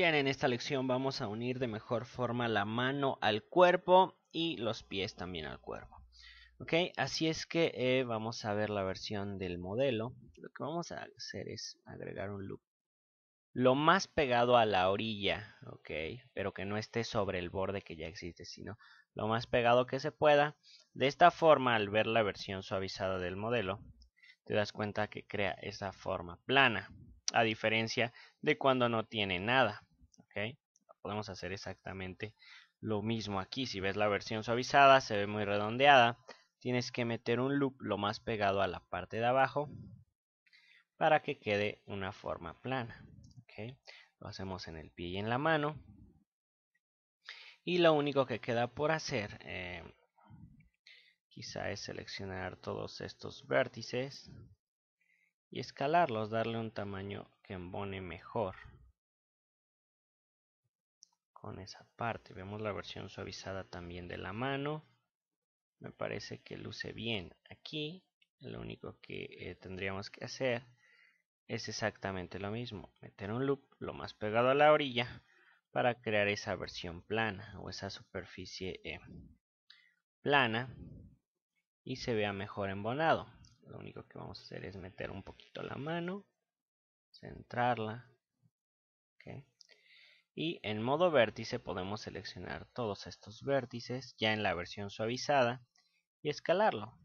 Bien, en esta lección vamos a unir de mejor forma la mano al cuerpo y los pies también al cuerpo. Ok, así es que eh, vamos a ver la versión del modelo. Lo que vamos a hacer es agregar un loop. Lo más pegado a la orilla, ok, pero que no esté sobre el borde que ya existe, sino lo más pegado que se pueda. De esta forma, al ver la versión suavizada del modelo, te das cuenta que crea esa forma plana, a diferencia de cuando no tiene nada. Podemos hacer exactamente lo mismo aquí. Si ves la versión suavizada, se ve muy redondeada. Tienes que meter un loop lo más pegado a la parte de abajo para que quede una forma plana. Lo hacemos en el pie y en la mano. Y lo único que queda por hacer, eh, quizá es seleccionar todos estos vértices y escalarlos, darle un tamaño que embone mejor esa parte. Vemos la versión suavizada también de la mano. Me parece que luce bien aquí. Lo único que eh, tendríamos que hacer es exactamente lo mismo. Meter un loop lo más pegado a la orilla para crear esa versión plana o esa superficie eh, plana y se vea mejor embonado. Lo único que vamos a hacer es meter un poquito la mano, centrarla y en modo vértice podemos seleccionar todos estos vértices ya en la versión suavizada y escalarlo.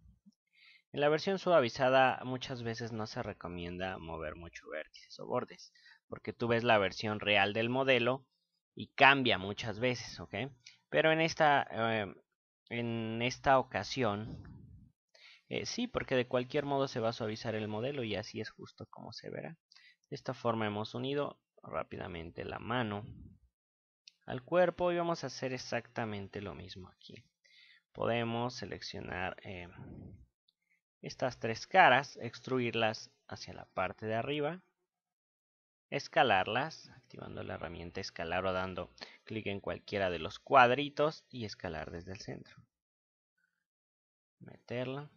En la versión suavizada muchas veces no se recomienda mover muchos vértices o bordes porque tú ves la versión real del modelo y cambia muchas veces, ¿ok? Pero en esta, em, en esta ocasión eh, sí, porque de cualquier modo se va a suavizar el modelo y así es justo como se verá. De esta forma hemos unido rápidamente la mano al cuerpo y vamos a hacer exactamente lo mismo aquí. Podemos seleccionar eh, estas tres caras, extruirlas hacia la parte de arriba, escalarlas, activando la herramienta escalar o dando clic en cualquiera de los cuadritos y escalar desde el centro. Meterla,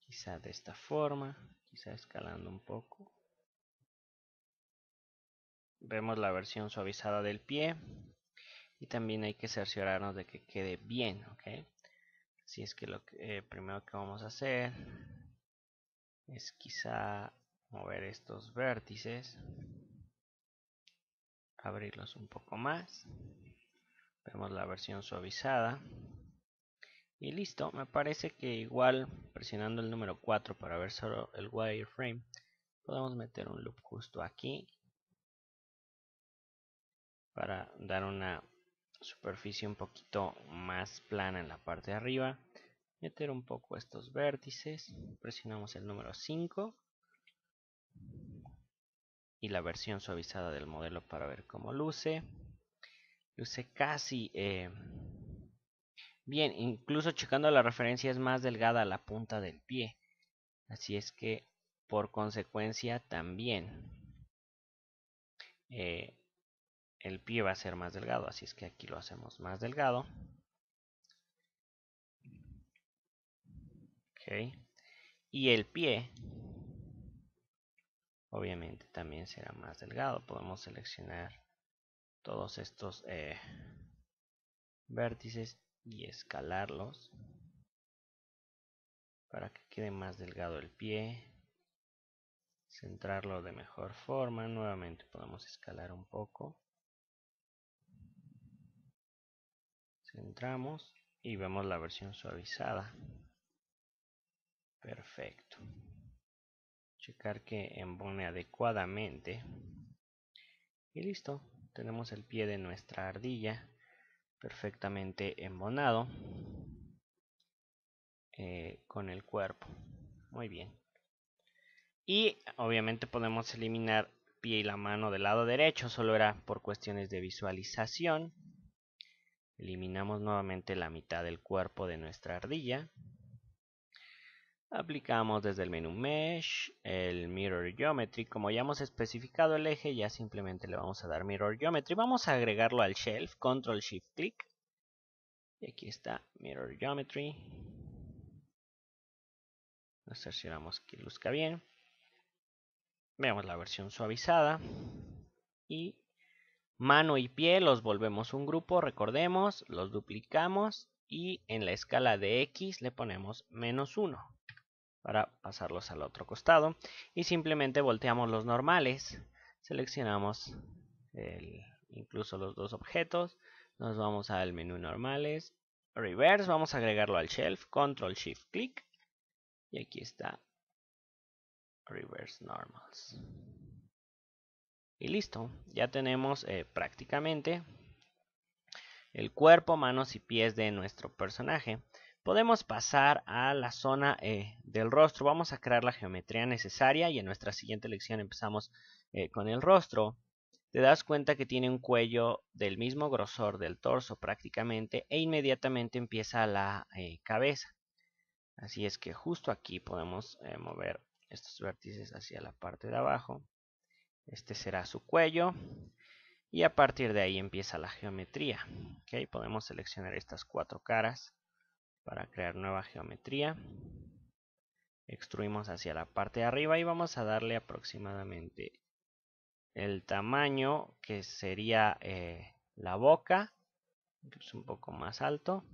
quizá de esta forma, quizá escalando un poco vemos la versión suavizada del pie y también hay que cerciorarnos de que quede bien ok si es que lo que, eh, primero que vamos a hacer es quizá mover estos vértices abrirlos un poco más vemos la versión suavizada y listo me parece que igual presionando el número 4 para ver solo el wireframe podemos meter un loop justo aquí para dar una superficie un poquito más plana en la parte de arriba meter un poco estos vértices presionamos el número 5 y la versión suavizada del modelo para ver cómo luce luce casi eh, bien incluso checando la referencia es más delgada la punta del pie así es que por consecuencia también eh, el pie va a ser más delgado, así es que aquí lo hacemos más delgado. Okay. Y el pie, obviamente también será más delgado. Podemos seleccionar todos estos eh, vértices y escalarlos para que quede más delgado el pie centrarlo de mejor forma nuevamente podemos escalar un poco entramos y vemos la versión suavizada. Perfecto. Checar que embone adecuadamente. Y listo, tenemos el pie de nuestra ardilla perfectamente embonado eh, con el cuerpo. Muy bien. Y obviamente podemos eliminar pie y la mano del lado derecho, solo era por cuestiones de visualización. Eliminamos nuevamente la mitad del cuerpo de nuestra ardilla. Aplicamos desde el menú Mesh el Mirror Geometry. Como ya hemos especificado el eje, ya simplemente le vamos a dar Mirror Geometry. Vamos a agregarlo al Shelf, Control Shift Click. Y aquí está Mirror Geometry. Nos cercioramos que luzca bien. Veamos la versión suavizada. Y Mano y pie los volvemos un grupo, recordemos, los duplicamos y en la escala de x le ponemos menos 1 para pasarlos al otro costado y simplemente volteamos los normales seleccionamos incluso los dos objetos nos vamos al menú normales reverse vamos a agregarlo al shelf control shift click y aquí está reverse normals y listo, ya tenemos eh, prácticamente el cuerpo, manos y pies de nuestro personaje. Podemos pasar a la zona eh, del rostro. Vamos a crear la geometría necesaria y en nuestra siguiente lección empezamos eh, con el rostro. Te das cuenta que tiene un cuello del mismo grosor del torso prácticamente e inmediatamente empieza la cabeza. Así es que justo aquí podemos mover estos vértices hacia la parte de abajo. Este será su cuello. Y a partir de ahí empieza la geometría. Podemos seleccionar estas cuatro caras para crear nueva geometría. Extruimos hacia la parte de arriba y vamos a darle aproximadamente el tamaño que sería eh, la boca. un poco más alto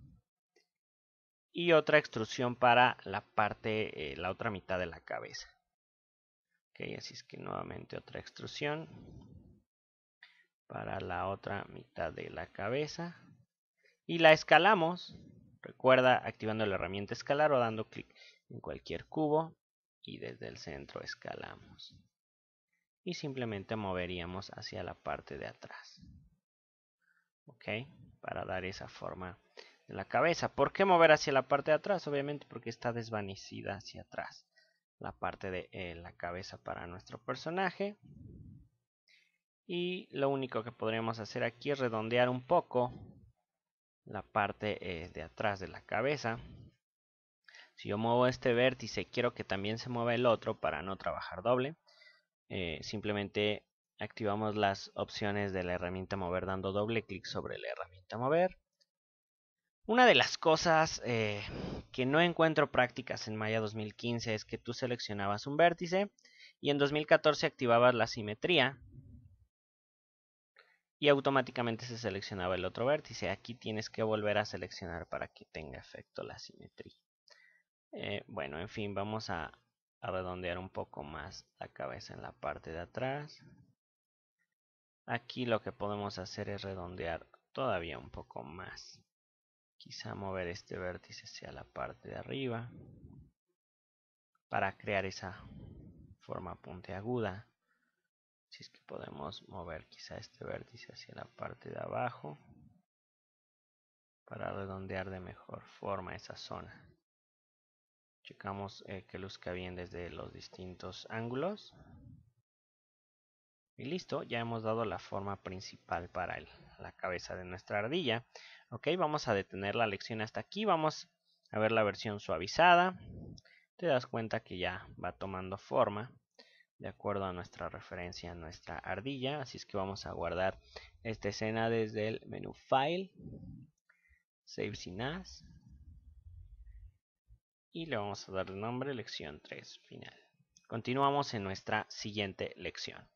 y otra extrusión para la parte, eh, la otra mitad de la cabeza así es que nuevamente otra extrusión para la otra mitad de la cabeza y la escalamos recuerda activando la herramienta escalar o dando clic en cualquier cubo y desde el centro escalamos y simplemente moveríamos hacia la parte de atrás ok para dar esa forma de la cabeza ¿por qué mover hacia la parte de atrás? obviamente porque está desvanecida hacia atrás la parte de eh, la cabeza para nuestro personaje. Y lo único que podríamos hacer aquí es redondear un poco la parte eh, de atrás de la cabeza. Si yo muevo este vértice, quiero que también se mueva el otro para no trabajar doble. Eh, simplemente activamos las opciones de la herramienta mover dando doble clic sobre la herramienta mover. Una de las cosas eh, que no encuentro prácticas en Maya 2015 es que tú seleccionabas un vértice y en 2014 activabas la simetría y automáticamente se seleccionaba el otro vértice. Aquí tienes que volver a seleccionar para que tenga efecto la simetría. Eh, bueno, en fin, vamos a redondear un poco más la cabeza en la parte de atrás. Aquí lo que podemos hacer es redondear todavía un poco más quizá mover este vértice hacia la parte de arriba para crear esa forma puntiaguda si es que podemos mover quizá este vértice hacia la parte de abajo para redondear de mejor forma esa zona checamos eh, que luzca bien desde los distintos ángulos y listo, ya hemos dado la forma principal para la cabeza de nuestra ardilla. Ok, vamos a detener la lección hasta aquí. Vamos a ver la versión suavizada. Te das cuenta que ya va tomando forma de acuerdo a nuestra referencia a nuestra ardilla. Así es que vamos a guardar esta escena desde el menú File, Save Sin As. Y le vamos a dar el nombre lección 3 final. Continuamos en nuestra siguiente lección.